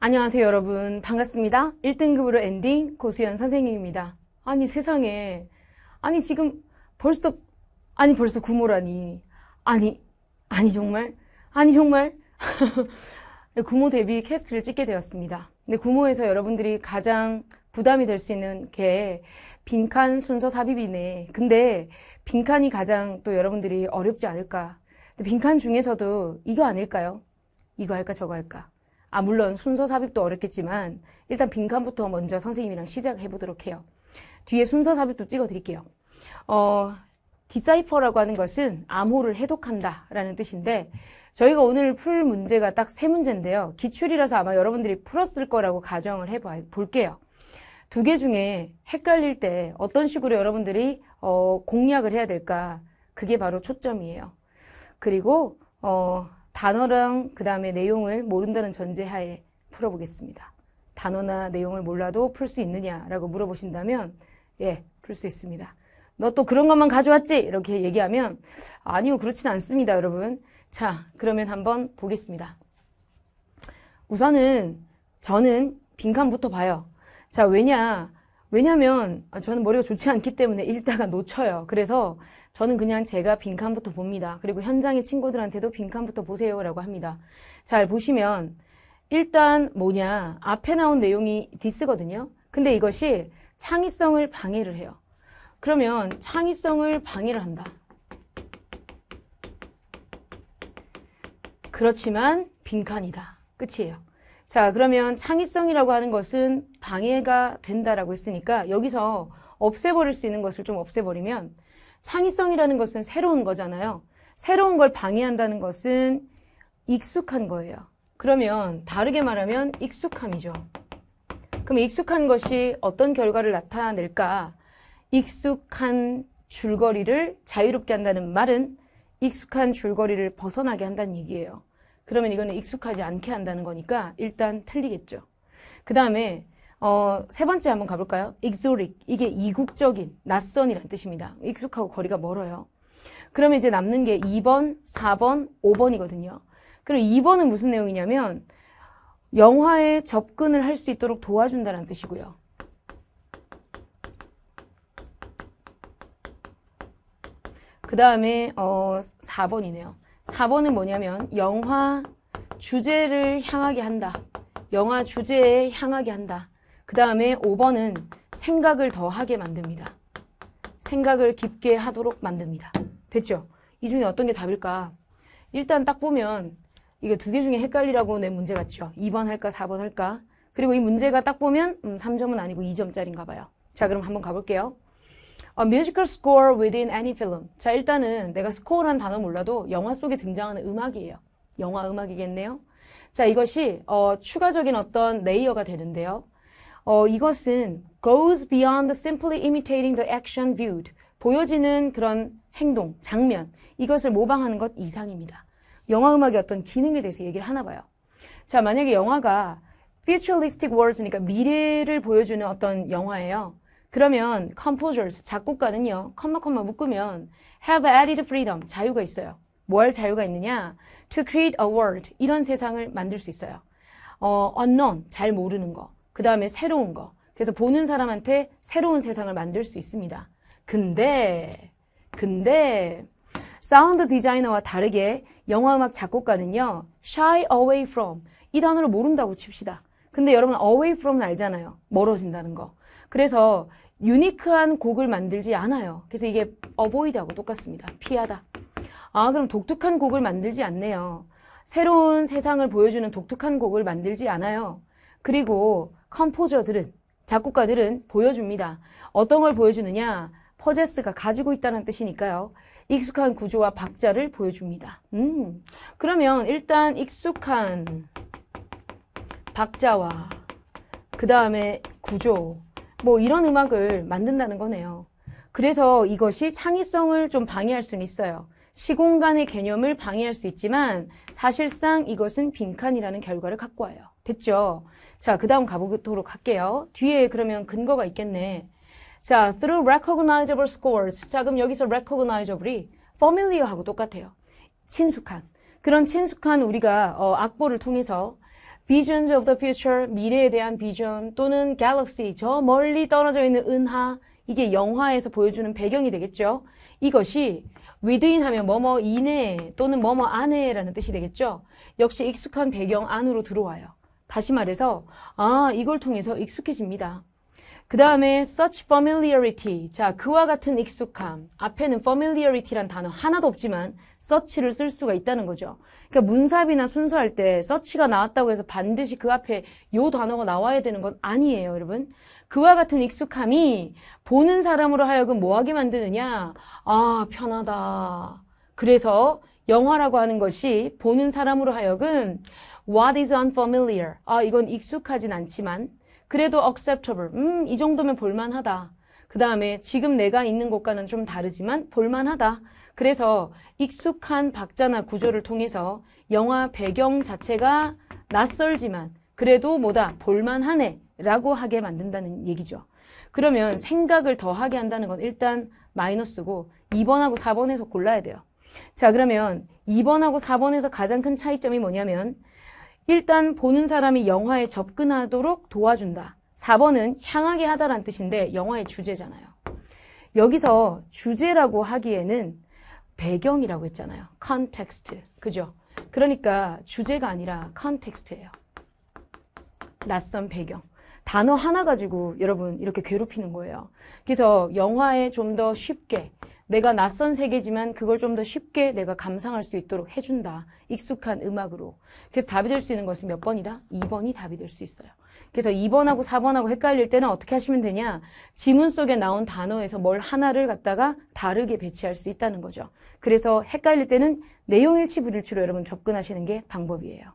안녕하세요 여러분 반갑습니다 1등급으로 엔딩 고수연 선생님입니다 아니 세상에 아니 지금 벌써 아니 벌써 구모라니 아니 아니 정말 아니 정말 구모 데뷔 캐스트를 찍게 되었습니다 근데 구모에서 여러분들이 가장 부담이 될 수 있는 게 빈칸 순서 삽입이네 근데 빈칸이 가장 또 여러분들이 어렵지 않을까 빈칸 중에서도 이거 아닐까요? 이거 할까 저거 할까 아, 물론 순서 삽입도 어렵겠지만 일단 빈칸부터 먼저 선생님이랑 시작해 보도록 해요. 뒤에 순서 삽입도 찍어 드릴게요. 어, 디사이퍼라고 하는 것은 암호를 해독한다 라는 뜻인데 저희가 오늘 풀 문제가 딱 세 문제인데요. 기출이라서 아마 여러분들이 풀었을 거라고 가정을 해 볼게요. 두 개 중에 헷갈릴 때 어떤 식으로 여러분들이 어, 공략을 해야 될까 그게 바로 초점이에요. 그리고 어, 단어랑 그 다음에 내용을 모른다는 전제하에 풀어보겠습니다. 단어나 내용을 몰라도 풀 수 있느냐라고 물어보신다면 예, 풀 수 있습니다. 너 또 그런 것만 가져왔지? 이렇게 얘기하면 아니요, 그렇진 않습니다, 여러분. 자, 그러면 한번 보겠습니다. 우선은 저는 빈칸부터 봐요. 자, 왜냐? 왜냐면 아, 저는 머리가 좋지 않기 때문에 읽다가 놓쳐요. 그래서 저는 그냥 제가 빈칸부터 봅니다. 그리고 현장의 친구들한테도 빈칸부터 보세요라고 합니다. 잘 보시면 일단 뭐냐 앞에 나온 내용이 디스거든요. 근데 이것이 창의성을 방해를 해요. 그러면 창의성을 방해를 한다. 그렇지만 빈칸이다. 끝이에요. 자, 그러면 창의성이라고 하는 것은 방해가 된다라고 했으니까 여기서 없애버릴 수 있는 것을 좀 없애버리면 창의성이라는 것은 새로운 거잖아요. 새로운 걸 방해한다는 것은 익숙한 거예요. 그러면 다르게 말하면 익숙함이죠. 그럼 익숙한 것이 어떤 결과를 나타낼까? 익숙한 줄거리를 자유롭게 한다는 말은 익숙한 줄거리를 벗어나게 한다는 얘기예요. 그러면 이거는 익숙하지 않게 한다는 거니까 일단 틀리겠죠. 그 다음에 어, 세 번째 한번 가볼까요? exotic 이게 이국적인, 낯선이란 뜻입니다. 익숙하고 거리가 멀어요. 그러면 이제 남는 게 2번, 4번, 5번이거든요. 그럼 2번은 무슨 내용이냐면 영화에 접근을 할 수 있도록 도와준다는 뜻이고요. 그 다음에 어, 4번이네요. 4번은 뭐냐면 영화 주제를 향하게 한다. 영화 주제에 향하게 한다. 그 다음에 5번은 생각을 더 하게 만듭니다. 생각을 깊게 하도록 만듭니다. 됐죠? 이 중에 어떤 게 답일까? 일단 딱 보면 이거 두 개 중에 헷갈리라고 낸 문제 같죠? 2번 할까 4번 할까? 그리고 이 문제가 딱 보면 음, 3점은 아니고 2점짜리인가 봐요. 자 그럼 한번 가볼게요. A musical score within any film. 자, 일단은 내가 s c o r e 라 단어 몰라도 영화 속에 등장하는 음악이에요. 영화 음악이겠네요. 자, 이것이 어, 추가적인 어떤 레이어가 되는데요. 어, 이것은 goes beyond simply imitating the action viewed. 보여지는 그런 행동, 장면, 이것을 모방하는 것 이상입니다. 영화 음악의 어떤 기능에 대해서 얘기를 하나 봐요. 자, 만약에 영화가 futuristic w o r d s 니까 미래를 보여주는 어떤 영화예요. 그러면 composers, 작곡가는요. 컴마 컴마 묶으면 have added freedom, 자유가 있어요. 뭘 자유가 있느냐? to create a world, 이런 세상을 만들 수 있어요. 어, unknown, 잘 모르는 거. 그 다음에 새로운 거. 그래서 보는 사람한테 새로운 세상을 만들 수 있습니다. 근데, 근데, 사운드 디자이너와 다르게 영화음악 작곡가는요, shy away from. 이 단어를 모른다고 칩시다. 근데 여러분, away from는 알잖아요. 멀어진다는 거. 그래서 유니크한 곡을 만들지 않아요. 그래서 이게 어보이드하고 똑같습니다. 피하다. 아 그럼 독특한 곡을 만들지 않네요. 새로운 세상을 보여주는 독특한 곡을 만들지 않아요. 그리고 컴포저들은 작곡가들은 보여줍니다. 어떤 걸 보여주느냐? 퍼제스가 가지고 있다는 뜻이니까요. 익숙한 구조와 박자를 보여줍니다. 음, 그러면 일단 익숙한 박자와 그 다음에 구조 뭐 이런 음악을 만든다는 거네요. 그래서 이것이 창의성을 좀 방해할 수는 있어요. 시공간의 개념을 방해할 수 있지만 사실상 이것은 빈칸이라는 결과를 갖고 와요. 됐죠? 자, 그 다음 가보도록 할게요. 뒤에 그러면 근거가 있겠네. 자, through recognizable scores. 자, 그럼 여기서 recognizable이 familiar하고 똑같아요. 친숙한. 그런 친숙한 우리가 어, 악보를 통해서 visions of the future, 미래에 대한 비전 또는 galaxy, 저 멀리 떨어져 있는 은하, 이게 영화에서 보여주는 배경이 되겠죠. 이것이 within 하면 뭐뭐 이내 또는 뭐뭐 안에라는 뜻이 되겠죠. 역시 익숙한 배경 안으로 들어와요. 다시 말해서 아 이걸 통해서 익숙해집니다. 그 다음에 such familiarity. 자, 그와 같은 익숙함. 앞에는 familiarity란 단어 하나도 없지만 such를 쓸 수가 있다는 거죠. 그러니까 문사비나 순서할 때 such가 나왔다고 해서 반드시 그 앞에 요 단어가 나와야 되는 건 아니에요, 여러분. 그와 같은 익숙함이 보는 사람으로 하여금 뭐하게 만드느냐? 아, 편하다. 그래서 영화라고 하는 것이 보는 사람으로 하여금 what is unfamiliar. 아, 이건 익숙하진 않지만 그래도 acceptable. 음, 이 정도면 볼만하다. 그 다음에 지금 내가 있는 곳과는 좀 다르지만 볼만하다. 그래서 익숙한 박자나 구조를 통해서 영화 배경 자체가 낯설지만 그래도 뭐다 볼만하네 라고 하게 만든다는 얘기죠. 그러면 생각을 더하게 한다는 건 일단 마이너스고 2번하고 4번에서 골라야 돼요. 자 그러면 2번하고 4번에서 가장 큰 차이점이 뭐냐면 일단 보는 사람이 영화에 접근하도록 도와준다. 4번은 향하게 하다란 뜻인데 영화의 주제잖아요. 여기서 주제라고 하기에는 배경이라고 했잖아요. 컨텍스트. 그죠? 그러니까 주제가 아니라 컨텍스트예요. 낯선 배경. 단어 하나 가지고 여러분 이렇게 괴롭히는 거예요. 그래서 영화에 좀 더 쉽게 내가 낯선 세계지만 그걸 좀 더 쉽게 내가 감상할 수 있도록 해준다. 익숙한 음악으로. 그래서 답이 될 수 있는 것은 몇 번이다? 2번이 답이 될 수 있어요. 그래서 2번하고 4번하고 헷갈릴 때는 어떻게 하시면 되냐? 지문 속에 나온 단어에서 뭘 하나를 갖다가 다르게 배치할 수 있다는 거죠. 그래서 헷갈릴 때는 내용 일치 불일치로 여러분 접근하시는 게 방법이에요.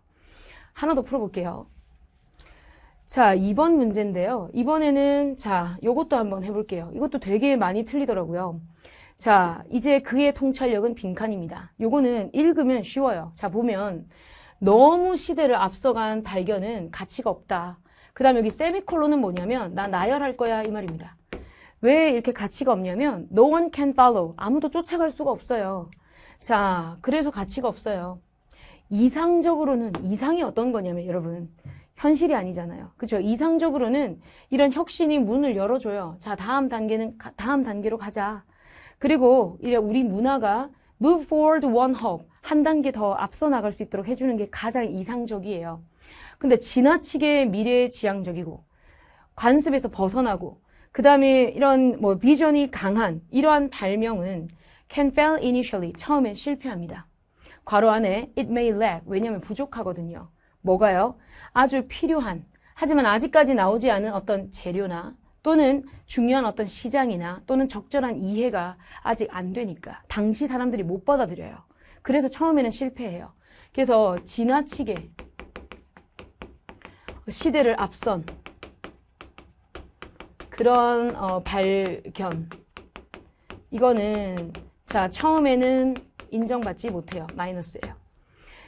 하나 더 풀어볼게요. 자, 2번 문제인데요. 이번에는 자, 요것도 한번 해볼게요. 이것도 되게 많이 틀리더라고요. 자, 이제 그의 통찰력은 빈칸입니다. 요거는 읽으면 쉬워요. 자, 보면 너무 시대를 앞서간 발견은 가치가 없다. 그 다음 여기 세미콜론은 뭐냐면 나 나열할 거야 이 말입니다. 왜 이렇게 가치가 없냐면 no one can follow. 아무도 쫓아갈 수가 없어요. 자, 그래서 가치가 없어요. 이상적으로는 이상이 어떤 거냐면 여러분 현실이 아니잖아요. 그렇죠? 이상적으로는 이런 혁신이 문을 열어줘요. 자, 다음 단계는 다음 단계로 가자. 그리고 이제 우리 문화가 move forward one hop 한 단계 더 앞서 나갈 수 있도록 해주는 게 가장 이상적이에요. 근데 지나치게 미래 지향적이고 관습에서 벗어나고 그 다음에 이런 뭐 비전이 강한 이러한 발명은 can fail initially 처음엔 실패합니다. 괄호 안에 it may lack 왜냐하면 부족하거든요. 뭐가요? 아주 필요한 하지만 아직까지 나오지 않은 어떤 재료나 또는 중요한 어떤 시장이나 또는 적절한 이해가 아직 안 되니까 당시 사람들이 못 받아들여요. 그래서 처음에는 실패해요. 그래서 지나치게 시대를 앞선 그런 어, 발견 이거는 자 처음에는 인정받지 못해요. 마이너스예요.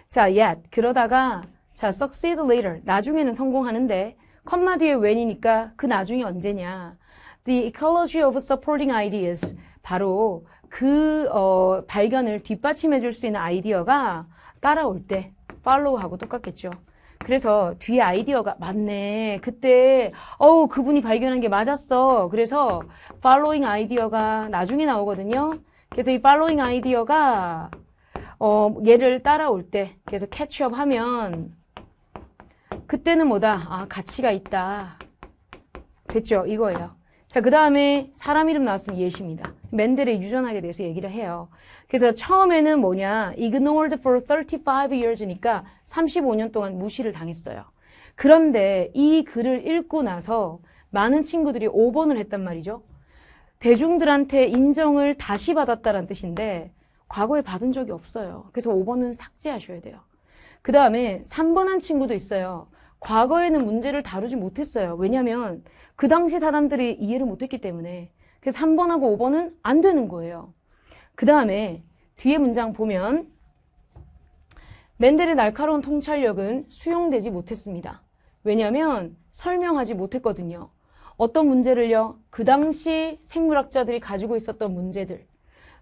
자, yet 그러다가 자, succeed later 나중에는 성공하는데 컴마 뒤에 when이니까 그 나중이 언제냐. The ecology of supporting ideas. 바로 그 어, 발견을 뒷받침해 줄 수 있는 아이디어가 따라올 때 팔로우하고 똑같겠죠. 그래서 뒤에 아이디어가 맞네. 그때 어우 그분이 발견한 게 맞았어. 그래서 팔로잉 아이디어가 나중에 나오거든요. 그래서 이 팔로잉 아이디어가 어, 얘를 따라올 때 그래서 캐치업하면 그때는 뭐다? 아, 가치가 있다. 됐죠? 이거예요. 자, 그 다음에 사람 이름 나왔으면 예시입니다. 맨델의 유전학에 대해서 얘기를 해요. 그래서 처음에는 뭐냐, ignored for 35 years니까 35년 동안 무시를 당했어요. 그런데 이 글을 읽고 나서 많은 친구들이 5번을 했단 말이죠. 대중들한테 인정을 다시 받았다는 뜻인데 과거에 받은 적이 없어요. 그래서 5번은 삭제하셔야 돼요. 그 다음에 3번 한 친구도 있어요. 과거에는 문제를 다루지 못했어요. 왜냐면 하그 당시 사람들이 이해를 못했기 때문에. 그래서 3번하고 5번은 안 되는 거예요. 그 다음에 뒤에 문장 보면 맨델의 날카로운 통찰력은 수용되지 못했습니다. 왜냐하면 설명하지 못했거든요. 어떤 문제를요? 그 당시 생물학자들이 가지고 있었던 문제들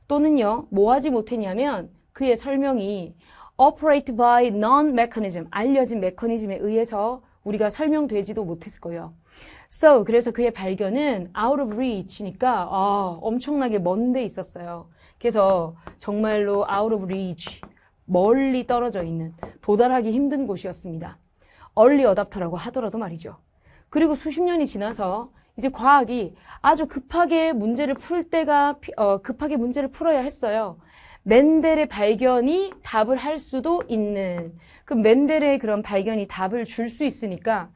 또는요. 뭐 하지 못했냐면 그의 설명이 operate by non-mechanism, 알려진 메커니즘에 의해서 우리가 설명되지도 못했을 거예요. So, 그래서 그의 발견은 out of reach니까 아, 엄청나게 먼데 있었어요. 그래서 정말로 out of reach, 멀리 떨어져 있는, 도달하기 힘든 곳이었습니다. 얼리 어답터라고 하더라도 말이죠. 그리고 수십 년이 지나서 이제 과학이 아주 급하게 문제를 풀 때가 어, 급하게 문제를 풀어야 했어요. 맨델의 발견이 답을 할 수도 있는 그 맨델의 그런 발견이 답을 줄 수 있으니까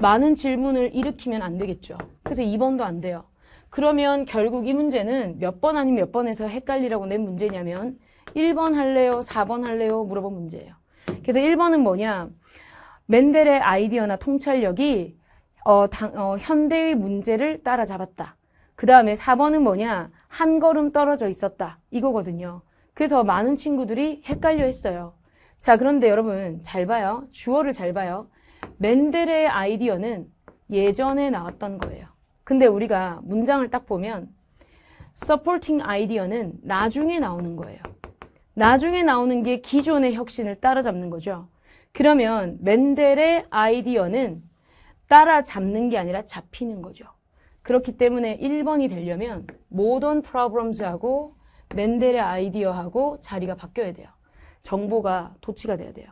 많은 질문을 일으키면 안 되겠죠. 그래서 2번도 안 돼요. 그러면 결국 이 문제는 몇 번 아니면 몇 번에서 헷갈리라고 낸 문제냐면 1번 할래요? 4번 할래요? 물어본 문제예요. 그래서 1번은 뭐냐? 맨델의 아이디어나 통찰력이 어, 당, 어, 현대의 문제를 따라잡았다. 그 다음에 4번은 뭐냐? 한 걸음 떨어져 있었다. 이거거든요. 그래서 많은 친구들이 헷갈려 했어요. 자, 그런데 여러분 잘 봐요. 주어를 잘 봐요. 맨델의 아이디어는 예전에 나왔던 거예요. 근데 우리가 문장을 딱 보면 supporting 아이디어는 나중에 나오는 거예요. 나중에 나오는 게 기존의 혁신을 따라잡는 거죠. 그러면 맨델의 아이디어는 따라잡는 게 아니라 잡히는 거죠. 그렇기 때문에 1번이 되려면 모던 프로브럼즈하고 맨델의 아이디어하고 자리가 바뀌어야 돼요. 정보가 도치가 돼야 돼요.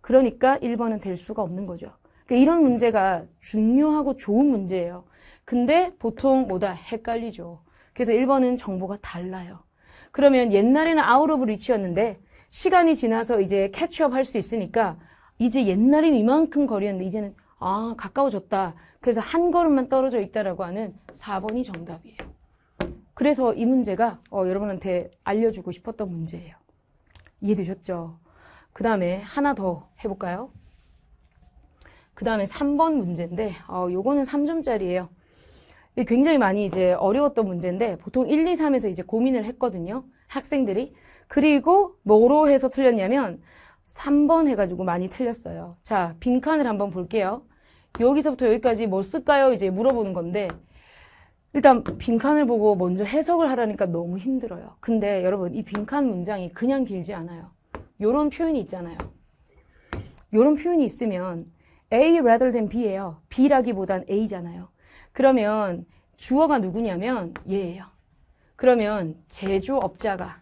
그러니까 1번은 될 수가 없는 거죠. 그러니까 이런 문제가 중요하고 좋은 문제예요. 근데 보통 뭐다 헷갈리죠. 그래서 1번은 정보가 달라요. 그러면 옛날에는 아웃 오브 리치였는데 시간이 지나서 이제 캐치업 할 수 있으니까 이제 옛날엔 이만큼 거리였는데 이제는 아, 가까워졌다. 그래서 한 걸음만 떨어져 있다라고 하는 4번이 정답이에요. 그래서 이 문제가 어, 여러분한테 알려주고 싶었던 문제예요. 이해되셨죠? 그 다음에 하나 더 해볼까요? 그 다음에 3번 문제인데 어, 요거는 3점짜리예요. 굉장히 많이 이제 어려웠던 문제인데 보통 1, 2, 3에서 이제 고민을 했거든요. 학생들이. 그리고 뭐로 해서 틀렸냐면 3번 해가지고 많이 틀렸어요. 자, 빈칸을 한번 볼게요. 여기서부터 여기까지 뭘 쓸까요? 이제 물어보는 건데 일단 빈칸을 보고 먼저 해석을 하라니까 너무 힘들어요. 근데 여러분 이 빈칸 문장이 그냥 길지 않아요. 이런 표현이 있잖아요. 이런 표현이 있으면 A rather than B예요. B라기보단 A잖아요. 그러면 주어가 누구냐면 얘예요. 그러면 제조업자가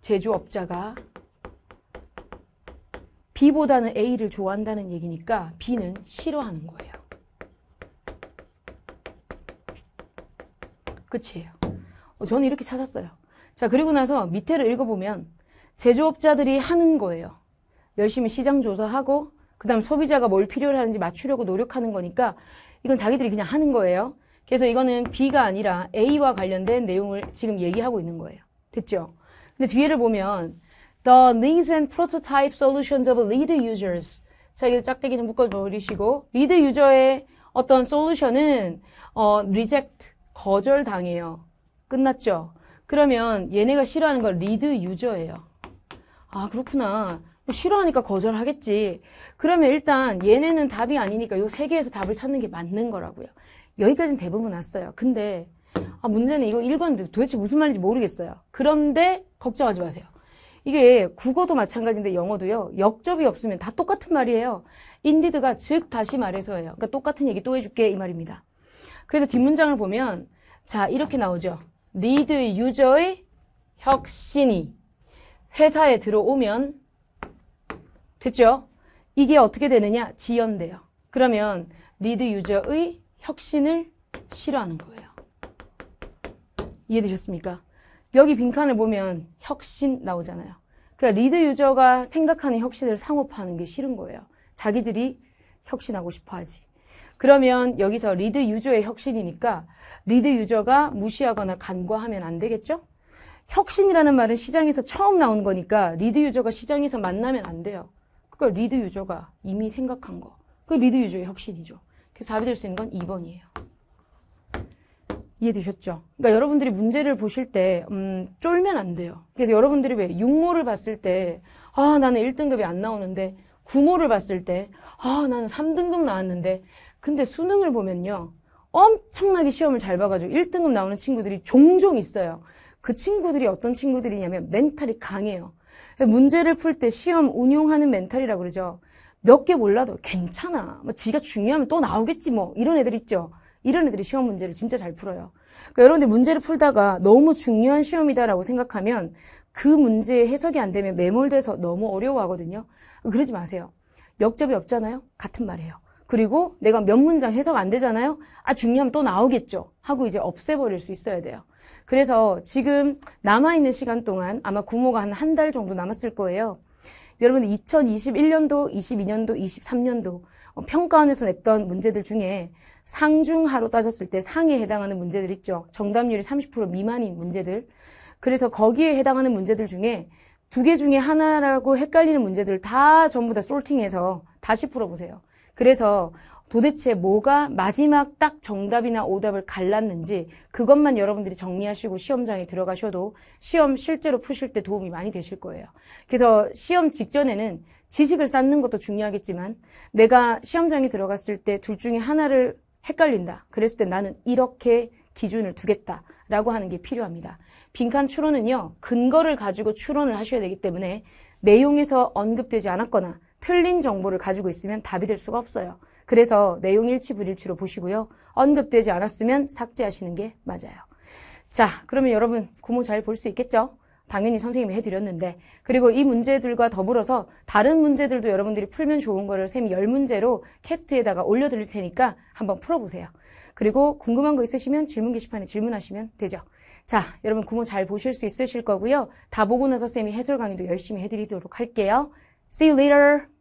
제조업자가 B보다는 A를 좋아한다는 얘기니까 B는 싫어하는 거예요. 끝이에요. 어, 저는 이렇게 찾았어요. 자, 그리고 나서 밑에를 읽어보면 제조업자들이 하는 거예요. 열심히 시장 조사하고 그 다음 소비자가 뭘 필요로 하는지 맞추려고 노력하는 거니까 이건 자기들이 그냥 하는 거예요. 그래서 이거는 B가 아니라 A와 관련된 내용을 지금 얘기하고 있는 거예요. 됐죠? 근데 뒤에를 보면 the needs and prototype solutions of lead users. 자, 여기 짝대기는 묶어버리시고, lead 유저의 어떤 솔루션은, 어, reject, 거절당해요. 끝났죠? 그러면 얘네가 싫어하는 건 리드 유저예요. 아, 그렇구나. 뭐 싫어하니까 거절하겠지. 그러면 일단 얘네는 답이 아니니까 요세 개에서 답을 찾는 게 맞는 거라고요. 여기까지는 대부분 왔어요. 근데 아, 문제는 이거 1권 도대체 무슨 말인지 모르겠어요. 그런데 걱정하지 마세요. 이게 국어도 마찬가지인데 영어도요. 역접이 없으면 다 똑같은 말이에요. 인디드가 즉 다시 말해서예요. 그러니까 똑같은 얘기 또 해줄게 이 말입니다. 그래서 뒷문장을 보면 자 이렇게 나오죠. 리드 유저의 혁신이 회사에 들어오면 됐죠? 이게 어떻게 되느냐? 지연돼요. 그러면 리드 유저의 혁신을 싫어하는 거예요. 이해되셨습니까? 여기 빈칸을 보면 혁신 나오잖아요. 그러니까 리드 유저가 생각하는 혁신을 상업화하는 게 싫은 거예요. 자기들이 혁신하고 싶어 하지. 그러면 여기서 리드 유저의 혁신이니까 리드 유저가 무시하거나 간과하면 안 되겠죠? 혁신이라는 말은 시장에서 처음 나온 거니까 리드 유저가 시장에서 만나면 안 돼요. 그걸 리드 유저가 이미 생각한 거. 그 리드 유저의 혁신이죠. 그래서 답이 될 수 있는 건 2번이에요. 이해되셨죠? 그러니까 여러분들이 문제를 보실 때, 음, 쫄면 안 돼요. 그래서 여러분들이 왜 육모를 봤을 때, 아, 나는 1등급이 안 나오는데, 구모를 봤을 때, 아, 나는 3등급 나왔는데, 근데 수능을 보면요. 엄청나게 시험을 잘 봐가지고 1등급 나오는 친구들이 종종 있어요. 그 친구들이 어떤 친구들이냐면 멘탈이 강해요. 문제를 풀 때 시험 운용하는 멘탈이라고 그러죠. 몇 개 몰라도 괜찮아. 뭐 지가 중요하면 또 나오겠지 뭐. 이런 애들 있죠. 이런 애들이 시험 문제를 진짜 잘 풀어요. 그러니까 여러분들 문제를 풀다가 너무 중요한 시험이다라고 생각하면 그 문제의 해석이 안 되면 매몰돼서 너무 어려워하거든요. 그러지 마세요. 역접이 없잖아요. 같은 말이에요. 그리고 내가 몇 문장 해석 안 되잖아요. 아 중요하면 또 나오겠죠. 하고 이제 없애버릴 수 있어야 돼요. 그래서 지금 남아있는 시간 동안 아마 구모가 한 한 달 정도 남았을 거예요. 여러분 2021년도, 22년도, 23년도 어, 평가원에서 냈던 문제들 중에 상중하로 따졌을 때 상에 해당하는 문제들 있죠. 정답률이 30% 미만인 문제들. 그래서 거기에 해당하는 문제들 중에 두 개 중에 하나라고 헷갈리는 문제들 다 전부 다 솔팅해서 다시 풀어보세요. 그래서 도대체 뭐가 마지막 딱 정답이나 오답을 갈랐는지 그것만 여러분들이 정리하시고 시험장에 들어가셔도 시험 실제로 푸실 때 도움이 많이 되실 거예요. 그래서 시험 직전에는 지식을 쌓는 것도 중요하겠지만 내가 시험장에 들어갔을 때 둘 중에 하나를 헷갈린다. 그랬을 때 나는 이렇게 기준을 두겠다라고 하는 게 필요합니다. 빈칸 추론은요, 근거를 가지고 추론을 하셔야 되기 때문에 내용에서 언급되지 않았거나 틀린 정보를 가지고 있으면 답이 될 수가 없어요. 그래서 내용 일치 불일치로 보시고요. 언급되지 않았으면 삭제하시는 게 맞아요. 자, 그러면 여러분 구모 잘 볼 수 있겠죠? 당연히 선생님이 해드렸는데 그리고 이 문제들과 더불어서 다른 문제들도 여러분들이 풀면 좋은 거를 쌤이 10문제로 캐스트에다가 올려드릴 테니까 한번 풀어보세요. 그리고 궁금한 거 있으시면 질문 게시판에 질문하시면 되죠. 자, 여러분 구모 잘 보실 수 있으실 거고요. 다 보고 나서 쌤이 해설 강의도 열심히 해드리도록 할게요. See you later!